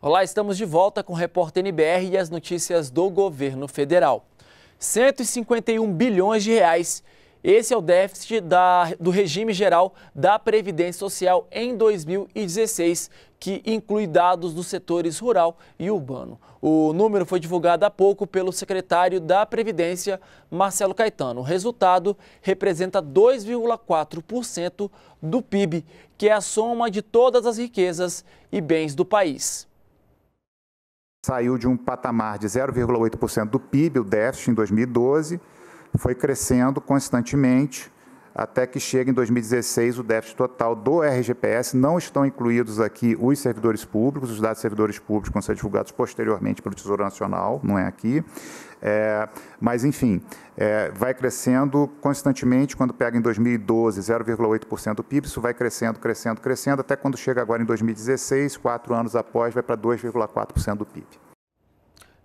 Olá, estamos de volta com o Repórter NBR e as notícias do governo federal. 151 bilhões de reais. Esse é o déficit da, do regime geral da Previdência Social em 2016, que inclui dados dos setores rural e urbano. O número foi divulgado há pouco pelo secretário da Previdência, Marcelo Caetano. O resultado representa 2,4% do PIB, que é a soma de todas as riquezas e bens do país saiu de um patamar de 0,8% do PIB, o déficit, em 2012, foi crescendo constantemente até que chegue em 2016 o déficit total do RGPS. Não estão incluídos aqui os servidores públicos, os dados de servidores públicos vão ser divulgados posteriormente pelo Tesouro Nacional, não é aqui. É, mas, enfim, é, vai crescendo constantemente. Quando pega em 2012, 0,8% do PIB, isso vai crescendo, crescendo, crescendo, até quando chega agora em 2016, quatro anos após, vai para 2,4% do PIB.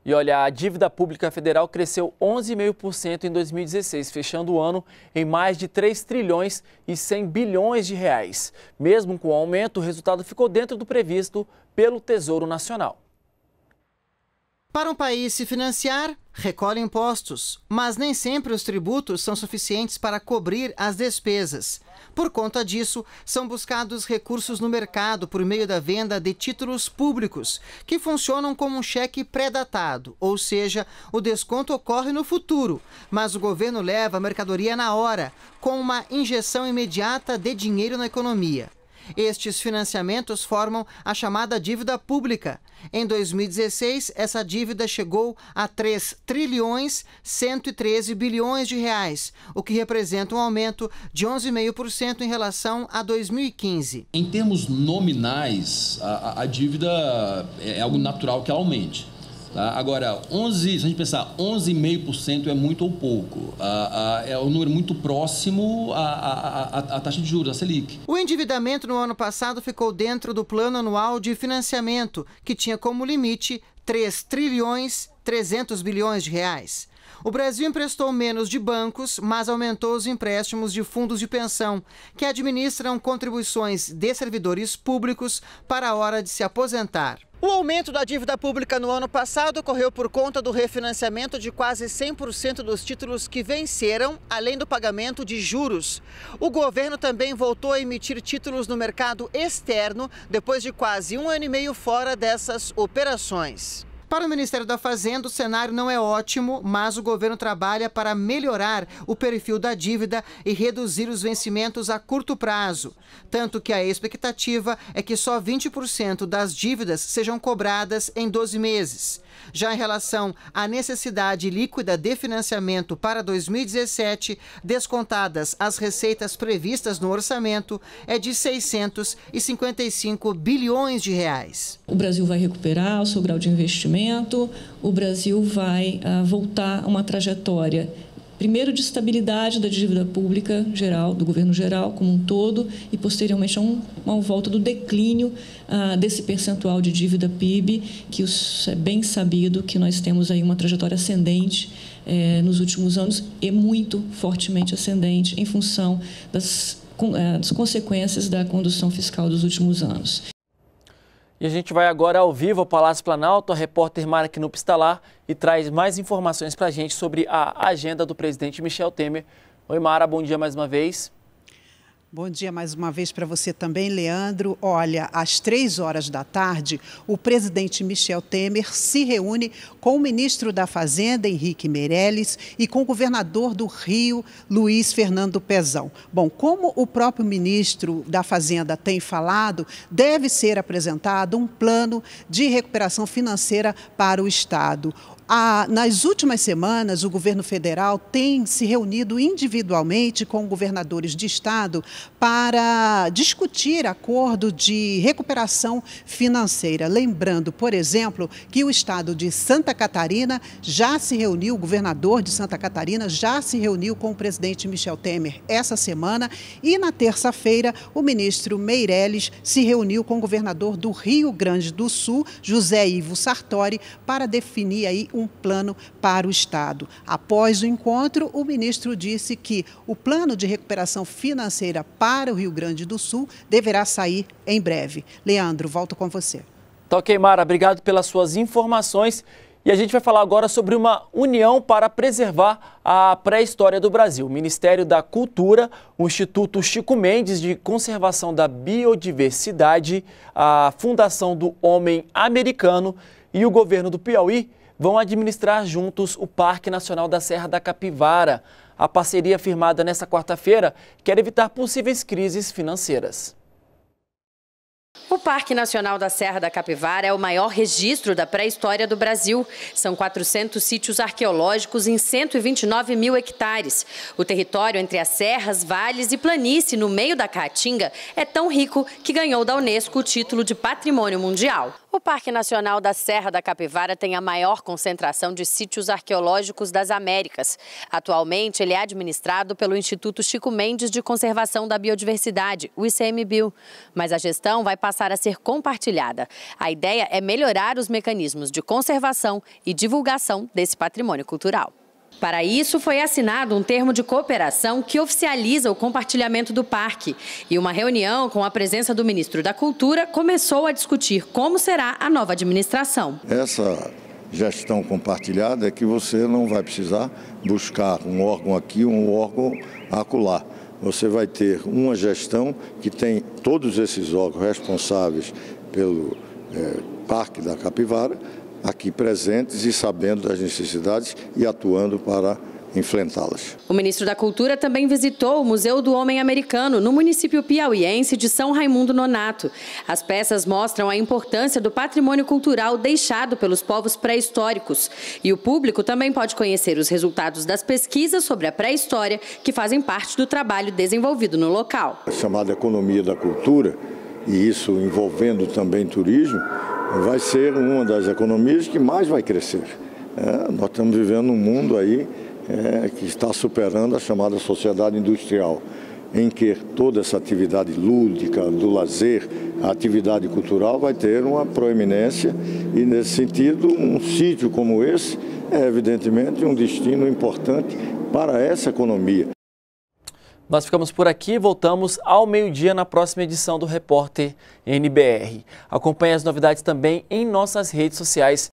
E olha, a dívida pública federal cresceu 11,5% em 2016, fechando o ano em mais de 3 trilhões e 100 bilhões de reais. Mesmo com o aumento, o resultado ficou dentro do previsto pelo Tesouro Nacional. Para um país se financiar, recolhe impostos, mas nem sempre os tributos são suficientes para cobrir as despesas. Por conta disso, são buscados recursos no mercado por meio da venda de títulos públicos, que funcionam como um cheque pré-datado, ou seja, o desconto ocorre no futuro, mas o governo leva a mercadoria na hora, com uma injeção imediata de dinheiro na economia. Estes financiamentos formam a chamada dívida pública. Em 2016, essa dívida chegou a 3 trilhões 113 bilhões de reais, o que representa um aumento de 11,5% em relação a 2015. Em termos nominais, a, a dívida é algo natural que ela aumente Tá? Agora, 11, se a gente pensar, 11,5% é muito ou pouco. Ah, ah, é um número muito próximo à, à, à, à taxa de juros, da Selic. O endividamento no ano passado ficou dentro do plano anual de financiamento, que tinha como limite 3 trilhões 300 bilhões de reais. O Brasil emprestou menos de bancos, mas aumentou os empréstimos de fundos de pensão, que administram contribuições de servidores públicos para a hora de se aposentar. O aumento da dívida pública no ano passado ocorreu por conta do refinanciamento de quase 100% dos títulos que venceram, além do pagamento de juros. O governo também voltou a emitir títulos no mercado externo depois de quase um ano e meio fora dessas operações. Para o Ministério da Fazenda, o cenário não é ótimo, mas o governo trabalha para melhorar o perfil da dívida e reduzir os vencimentos a curto prazo. Tanto que a expectativa é que só 20% das dívidas sejam cobradas em 12 meses. Já em relação à necessidade líquida de financiamento para 2017, descontadas as receitas previstas no orçamento, é de 655 bilhões de reais. O Brasil vai recuperar o seu grau de investimento o Brasil vai uh, voltar a uma trajetória primeiro de estabilidade da dívida pública geral, do governo geral como um todo, e posteriormente a um, uma volta do declínio ah, desse percentual de dívida PIB, que os, é bem sabido que nós temos aí uma trajetória ascendente eh, nos últimos anos e muito fortemente ascendente em função das, eh, das consequências da condução fiscal dos últimos anos. E a gente vai agora ao vivo ao Palácio Planalto. A repórter Mara Knup está lá e traz mais informações para a gente sobre a agenda do presidente Michel Temer. Oi, Mara, bom dia mais uma vez. Bom dia mais uma vez para você também, Leandro. Olha, às três horas da tarde, o presidente Michel Temer se reúne com o ministro da Fazenda, Henrique Meirelles, e com o governador do Rio, Luiz Fernando Pezão. Bom, como o próprio ministro da Fazenda tem falado, deve ser apresentado um plano de recuperação financeira para o Estado. A, nas últimas semanas, o governo federal tem se reunido individualmente com governadores de estado para discutir acordo de recuperação financeira. Lembrando, por exemplo, que o estado de Santa Catarina já se reuniu, o governador de Santa Catarina já se reuniu com o presidente Michel Temer essa semana e na terça-feira o ministro Meirelles se reuniu com o governador do Rio Grande do Sul, José Ivo Sartori, para definir aí um plano para o Estado. Após o encontro, o ministro disse que o plano de recuperação financeira para o Rio Grande do Sul deverá sair em breve. Leandro, volto com você. Tá ok, Mara. Obrigado pelas suas informações. E a gente vai falar agora sobre uma união para preservar a pré-história do Brasil. O Ministério da Cultura, o Instituto Chico Mendes de Conservação da Biodiversidade, a Fundação do Homem Americano e o governo do Piauí vão administrar juntos o Parque Nacional da Serra da Capivara. A parceria firmada nesta quarta-feira quer evitar possíveis crises financeiras. O Parque Nacional da Serra da Capivara é o maior registro da pré-história do Brasil. São 400 sítios arqueológicos em 129 mil hectares. O território entre as serras, vales e planície no meio da Caatinga é tão rico que ganhou da Unesco o título de Patrimônio Mundial. O Parque Nacional da Serra da Capivara tem a maior concentração de sítios arqueológicos das Américas. Atualmente, ele é administrado pelo Instituto Chico Mendes de Conservação da Biodiversidade, o ICMBio. Mas a gestão vai passar a ser compartilhada. A ideia é melhorar os mecanismos de conservação e divulgação desse patrimônio cultural. Para isso, foi assinado um termo de cooperação que oficializa o compartilhamento do parque. E uma reunião com a presença do ministro da Cultura começou a discutir como será a nova administração. Essa gestão compartilhada é que você não vai precisar buscar um órgão aqui, um órgão acolá. Você vai ter uma gestão que tem todos esses órgãos responsáveis pelo é, Parque da Capivara aqui presentes e sabendo das necessidades e atuando para enfrentá-las. O ministro da Cultura também visitou o Museu do Homem Americano, no município piauiense de São Raimundo Nonato. As peças mostram a importância do patrimônio cultural deixado pelos povos pré-históricos. E o público também pode conhecer os resultados das pesquisas sobre a pré-história, que fazem parte do trabalho desenvolvido no local. A chamada economia da cultura, e isso envolvendo também turismo, vai ser uma das economias que mais vai crescer. É, nós estamos vivendo um mundo aí é, que está superando a chamada sociedade industrial, em que toda essa atividade lúdica, do lazer, a atividade cultural vai ter uma proeminência e, nesse sentido, um sítio como esse é evidentemente um destino importante para essa economia. Nós ficamos por aqui, voltamos ao meio-dia na próxima edição do Repórter NBR. Acompanhe as novidades também em nossas redes sociais.